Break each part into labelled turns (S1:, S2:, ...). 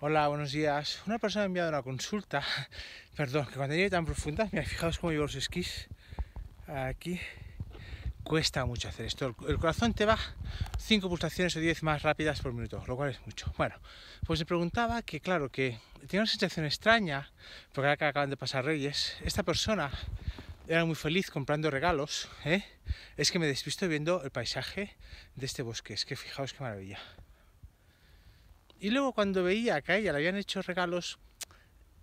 S1: Hola, buenos días. Una persona me ha enviado una consulta. Perdón, que cuando llegue tan profunda, mira, fijaos cómo llevo los esquís aquí. Cuesta mucho hacer esto. El corazón te va 5 pulsaciones o 10 más rápidas por minuto, lo cual es mucho. Bueno, pues se preguntaba que, claro, que tiene una sensación extraña, porque ahora acaban de pasar Reyes, esta persona era muy feliz comprando regalos, ¿eh? es que me despisto viendo el paisaje de este bosque. Es que fijaos qué maravilla. Y luego cuando veía que a ella le habían hecho regalos,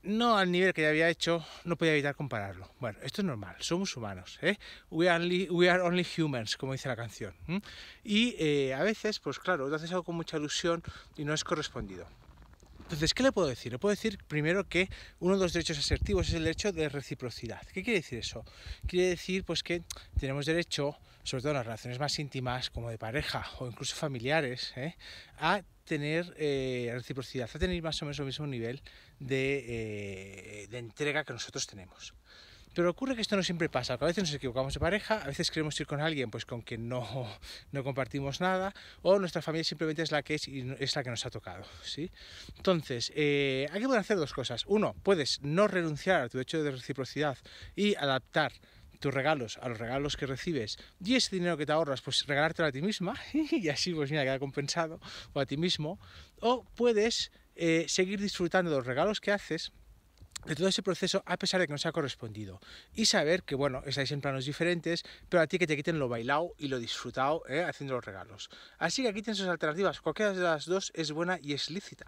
S1: no al nivel que ya había hecho, no podía evitar compararlo. Bueno, esto es normal, somos humanos, ¿eh? We are only, humans, como dice la canción. Y eh, a veces, pues claro, lo haces algo con mucha ilusión y no es correspondido. Entonces, ¿qué le puedo decir? Le puedo decir primero que uno de los derechos asertivos es el derecho de reciprocidad. ¿Qué quiere decir eso? Quiere decir pues que tenemos derecho, sobre todo en las relaciones más íntimas, como de pareja o incluso familiares, ¿eh? a tener eh, reciprocidad, a tener más o menos el mismo nivel de eh, entrega que nosotros tenemos. Pero ocurre que esto no siempre pasa, a veces nos equivocamos de pareja, a veces queremos ir con alguien pues con quien no, no compartimos nada, o nuestra familia simplemente es la que es y es la que nos ha tocado, ¿sí? Entonces, eh, que poder hacer dos cosas. Uno, puedes no renunciar a tu hecho de reciprocidad y adaptar tus regalos a los regalos que recibes y ese dinero que te ahorras, pues regalártelo a ti misma y así pues mira, queda compensado o a ti mismo. O puedes eh, seguir disfrutando de los regalos que haces de todo ese proceso a pesar de que no se ha correspondido. Y saber que, bueno, estáis en planos diferentes, pero a ti que te quiten lo bailado y lo disfrutado ¿eh? haciendo los regalos. Así que aquí tienes sus alternativas. Cualquiera de las dos es buena y es lícita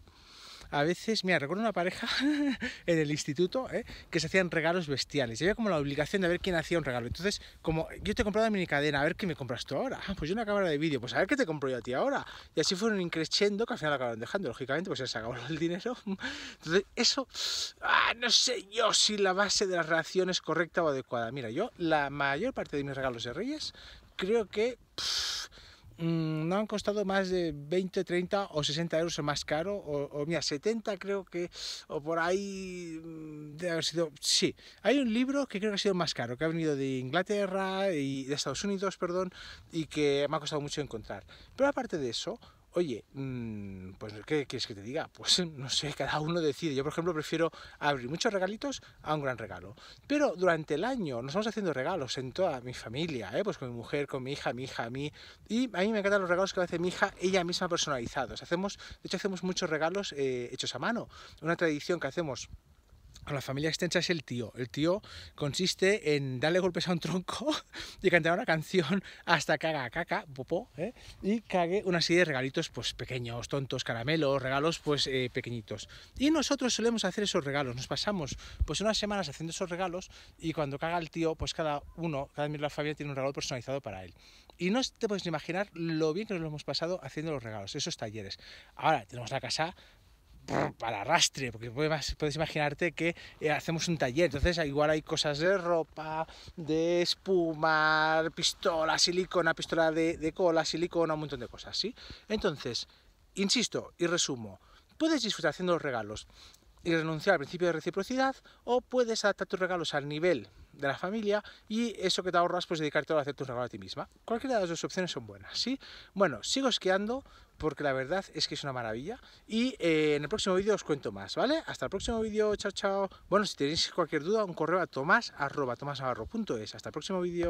S1: a veces, mira, recuerdo una pareja en el instituto ¿eh? que se hacían regalos bestiales. Y había como la obligación de ver quién hacía un regalo. Entonces, como yo te he comprado mi cadena, a ver qué me compras tú ahora. Ah, pues yo una cámara de vídeo, pues a ver qué te compro yo a ti ahora. Y así fueron increciendo que al final acabaron dejando, lógicamente, pues ya se acabó el dinero. Entonces, eso, ah, no sé yo si la base de las relación es correcta o adecuada. Mira, yo la mayor parte de mis regalos de Reyes creo que... Mm, no han costado más de 20, 30 o 60 euros más caro, o, o mira, 70 creo que, o por ahí mm, debe haber sido, sí, hay un libro que creo que ha sido más caro, que ha venido de Inglaterra y de Estados Unidos, perdón, y que me ha costado mucho encontrar. Pero aparte de eso, Oye, mm, pues ¿qué quieres que te diga? Pues no sé, cada uno decide. Yo, por ejemplo, prefiero abrir muchos regalitos a un gran regalo. Pero durante el año nos vamos haciendo regalos en toda mi familia, ¿eh? pues con mi mujer, con mi hija, mi hija, a mí. Y a mí me encantan los regalos que me hace mi hija, ella misma personalizados. Hacemos, de hecho, hacemos muchos regalos eh, hechos a mano. Una tradición que hacemos a la familia extensa es el tío. El tío consiste en darle golpes a un tronco y cantar una canción hasta que haga caca, popó, ¿eh? y cague una serie de regalitos pues pequeños, tontos, caramelos, regalos pues eh, pequeñitos. Y nosotros solemos hacer esos regalos, nos pasamos pues unas semanas haciendo esos regalos y cuando caga el tío, pues cada uno, cada miembro de la familia tiene un regalo personalizado para él. Y no te puedes imaginar lo bien que nos lo hemos pasado haciendo los regalos, esos talleres. Ahora tenemos la casa Ah. para arrastre, porque puedes imaginarte que eh, hacemos un taller, entonces ah, igual hay cosas de ropa, de espuma, pistola, silicona, pistola de, de cola, silicona, un montón de cosas, ¿sí? Entonces, insisto y resumo, puedes disfrutar haciendo los regalos, y renunciar al principio de reciprocidad o puedes adaptar tus regalos al nivel de la familia y eso que te ahorras pues dedicarte a hacer tus regalos a ti misma. Cualquiera de las dos opciones son buenas, ¿sí? Bueno, sigo esquiando porque la verdad es que es una maravilla y eh, en el próximo vídeo os cuento más, ¿vale? Hasta el próximo vídeo, chao, chao. Bueno, si tenéis cualquier duda, un correo a tomás arroba, .es. Hasta el próximo vídeo.